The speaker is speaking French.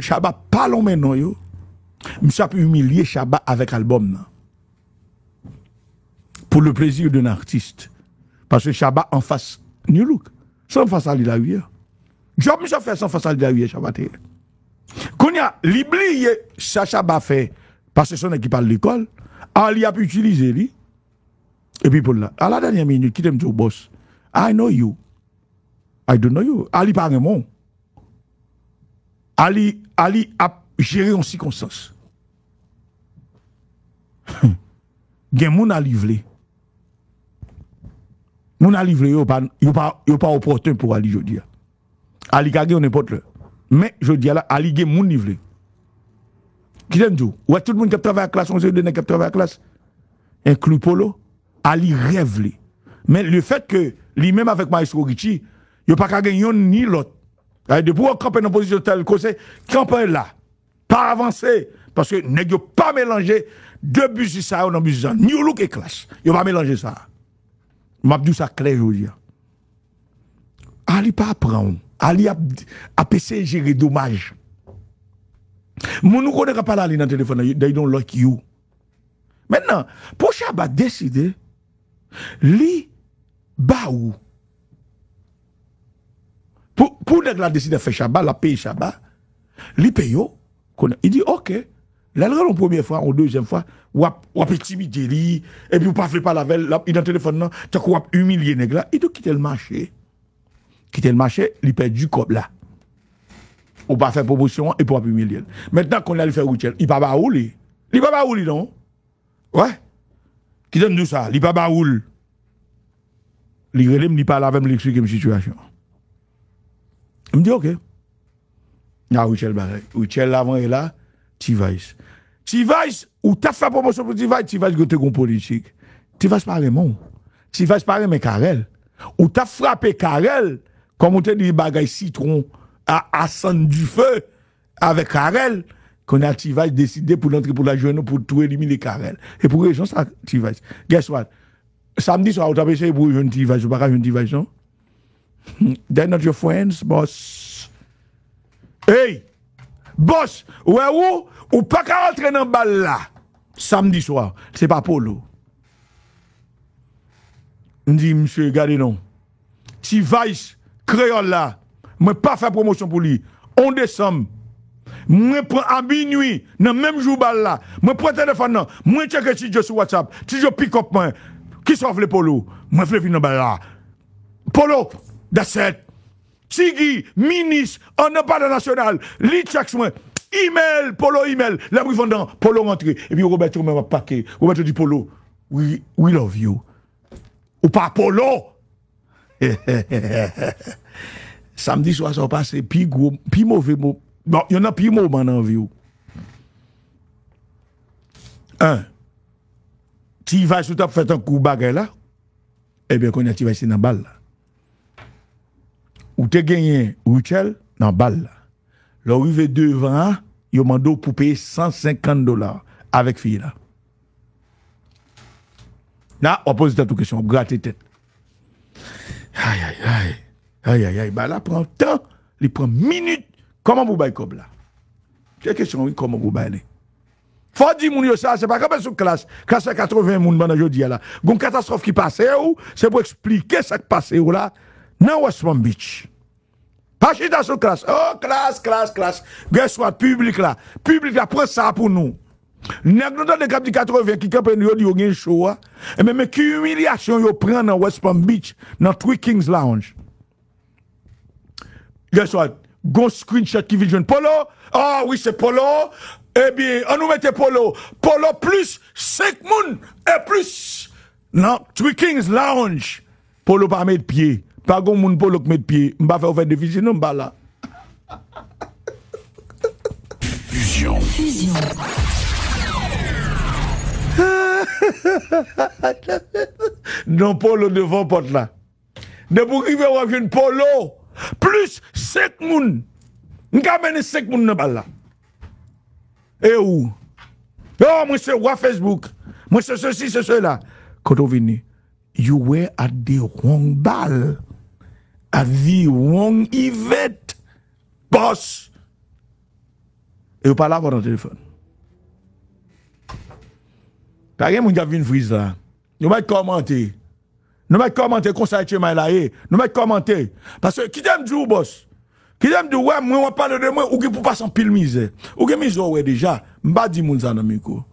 Chaba pas long maintenant yo. Monsieur pu humilié Chaba avec album Pour le plaisir d'un artiste. Parce que Chaba en face New Look. Sans face à lui la hier. Job monsieur fait sans face à lui la hier Chaba Quand Konya a eh, ça Chaba fait parce que son équipe à l'école, Ali ah, a pu utiliser lui. Et puis pour là, à la dernière minute, qui t'aime boss. I know you. I don't know you. Ali pas Ali, Ali a géré en circonstance. Il hum. y a livré. qui a livré yo pas pas pas opportun pour Ali dire. Ali kage on n'importe le. Mais veux là Ali qui moun livré. Qui t'en dit Ouais tout le monde qui travaille à classe, on se donne qui travaille à classe. club Polo, Ali rêve Mais le fait que lui-même avec Maestro Kogichi, il pas gagné ni l'autre eh, De pouvoir camper dans une position telle que c'est camper là. Pas avancer. Parce que ne pas mélanger deux bus ça dans bus ça. New look et clash. il pas mélanger ça. M'a dit ça clair aujourd'hui. Ali pas apprendre, Ali a PC gérer dommage. Mon nous connaît pas Ali dans le téléphone, they don't like you. Maintenant, pour Chabat décider, Li ba ou, pour nèg la décider faire Shabbat, la paye Shabbat, li paye oh, il dit OK. Là, la première fois, en deuxième fois, ou a timidé li, et puis ou pas fait pas la veille, il a un téléphone, non, t'as qu'on humilié nèg là, il doit quitter le marché. Quitter le marché, il perd du cob là. Ou pas faire promotion, et pour humilier. Maintenant qu'on a fait routier, il pas rouler. Il pas rouler, non? Ouais. Qui donne nous ça? Il pas rouler. Il relève, il parle avec l'expliquer la situation. Je me dis, OK. Ah, Richel Barret. Richel, avant est là, Tu vas ou t'as fait promotion pour vas Tivaïs, que t'es politique. Tivais pas Raymond. Tivais pas mais Karel. »« Ou t'as frappé Karel, comme on te dit, bagaille citron, à, à du feu, avec Carrel, qu'on a Tivais décidé pour l'entrée pour la journée, pour tout éliminer Karel. » Et pour les gens, ça, vas. Guess what? Samedi soir, on t'a essayé pour une tu ou pas une non? They're not your friends, boss. Hey! Boss, ou Ou pas qu'à rentrer dans balle là. Samedi soir. C'est pas polo. On dis, monsieur, regardez non. Si Vice, créole là, moi pas faire promotion pour lui. On décembre. Moi prends à minuit, dans même jour balle là. Moi prend téléphone non. Moi check si je sur WhatsApp. Si je pick up moi. Qui sauve le polo? Moi je venir dans balle là. Polo, That's it. Sigi, Minis, Anapada Nasional, Lit Chakswen, E-mail, Polo e-mail, La brifondan, Polo rentre, E pi ou gobet yo me wapake, Ou gobet yo di Polo, We love you. Ou pa Polo. Samdi sou asan wapase, Pi mou ve bon, mou, Yon nan pi mou man nan view. Un, Ti vay sou tap fet an kou bagay la, E bi kon ya ti vay sinan bal la. ou te gagné Richel dans balle. Leur arrivé devant, ils demandé pour payer 150 dollars avec fille là. Là, on pose toute question, on gratte tête. Aïe, aïe, aïe. Aïe, aïe, aïe. Bah là, prend temps, il prend minutes. Comment vous baillez comme là? C'est question, oui, comment vous baillez? Faut dire, moun, ça, c'est pas comme sous classe. Classe 80 moun, bon, dis là. Gon catastrophe qui passe, eh, ou, c'est pour expliquer ça qui passe, eh, ou là. Non, West Palm Beach. chita sou classe. Oh, classe, classe. Guess what? Public la. Public la, prend ça pour nous. nous. de cap de 80 ki campagne, yo di yo gen show ah. eh ben, Mais même, humiliation humiliation yo West Palm Beach, dans Three Kings Lounge. what? Go screenshot ki Polo. Ah oui, c'est Polo. Eh bien, on nous mette Polo. Polo plus 5 moun et plus. Non, Three Kings Lounge. Polo pas de pied. Pagoun moun polo kmet piye, mba fe ofen de vizine non, mba la. Non polo devan pot la. Ne pou ki ve wapjen polo, plus sek moun. Nka mene sek moun mba la. E ou? E ou mwen se wap Facebook. Mwen se se si se se la. Koto vini, you were at the wrong ball. vie Wong Yvette, boss. Et vous parlez avant votre téléphone. T'as rien, mon gars, une frise là. Nous mettons commenter. Nous mettons commenter, conseil chez Maïlaïe. Eh. Nous mettons commenter. Parce que qui aime du boss? Qui aime du ouais, moi, on parle de moi, ou qui pour pas s'en pile misère. Ou qui misère, ouais, déjà. m'a dit, mon zanamiko.